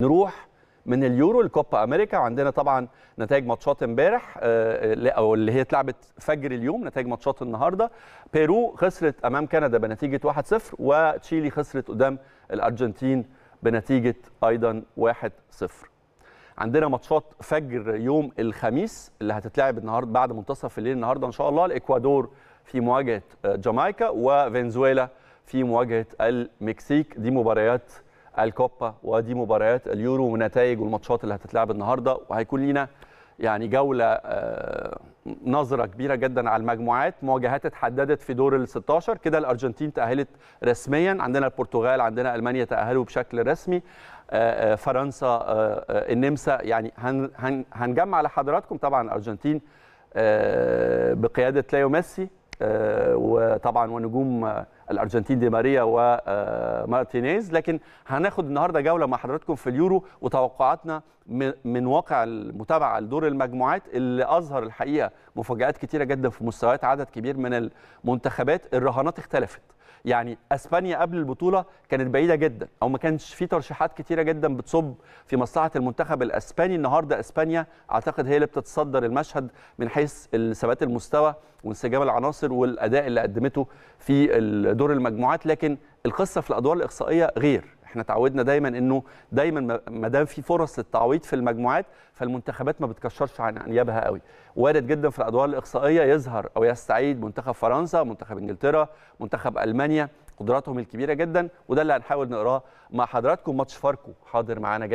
نروح من اليورو لكوبا امريكا وعندنا طبعا نتائج ماتشات امبارح آه، او اللي هي اتلعبت فجر اليوم نتائج ماتشات النهارده بيرو خسرت امام كندا بنتيجه 1-0 وتشيلي خسرت قدام الارجنتين بنتيجه ايضا 1-0 عندنا ماتشات فجر يوم الخميس اللي هتتلعب النهارده بعد منتصف الليل النهارده ان شاء الله الاكوادور في مواجهه آه، جامايكا وفنزويلا في مواجهه المكسيك دي مباريات الكوبا ودي مباريات اليورو ونتائج والماتشات اللي هتتلعب النهارده وهيكون لينا يعني جوله آه، نظره كبيره جدا على المجموعات مواجهات اتحددت في دور ال 16 كده الارجنتين تاهلت رسميا عندنا البرتغال عندنا المانيا تاهلوا بشكل رسمي آه، آه، فرنسا النمسا يعني هنجمع لحضراتكم طبعا الارجنتين بقياده ليو ميسي آه، وطبعا ونجوم آه، الارجنتين دي ماريا ومارتينيز آه، لكن هناخد النهارده جوله مع حضراتكم في اليورو وتوقعاتنا من واقع المتابعه لدور المجموعات اللي اظهر الحقيقه مفاجات كتيره جدا في مستويات عدد كبير من المنتخبات الرهانات اختلفت يعني اسبانيا قبل البطوله كانت بعيده جدا او ما كانش في ترشيحات كتيره جدا بتصب في مصلحه المنتخب الاسباني النهارده اسبانيا اعتقد هي اللي بتتصدر المشهد من حيث ثبات المستوى وانسجام العناصر مصر والاداء اللي قدمته في دور المجموعات لكن القصه في الادوار الاقصائيه غير احنا تعودنا دايما انه دايما ما دام في فرص للتعويض في المجموعات فالمنتخبات ما بتكشرش عن انيابها قوي وارد جدا في الادوار الاقصائيه يظهر او يستعيد منتخب فرنسا منتخب انجلترا منتخب المانيا قدراتهم الكبيره جدا وده اللي هنحاول نقراه مع حضراتكم ماتش فاركو حاضر معانا جدا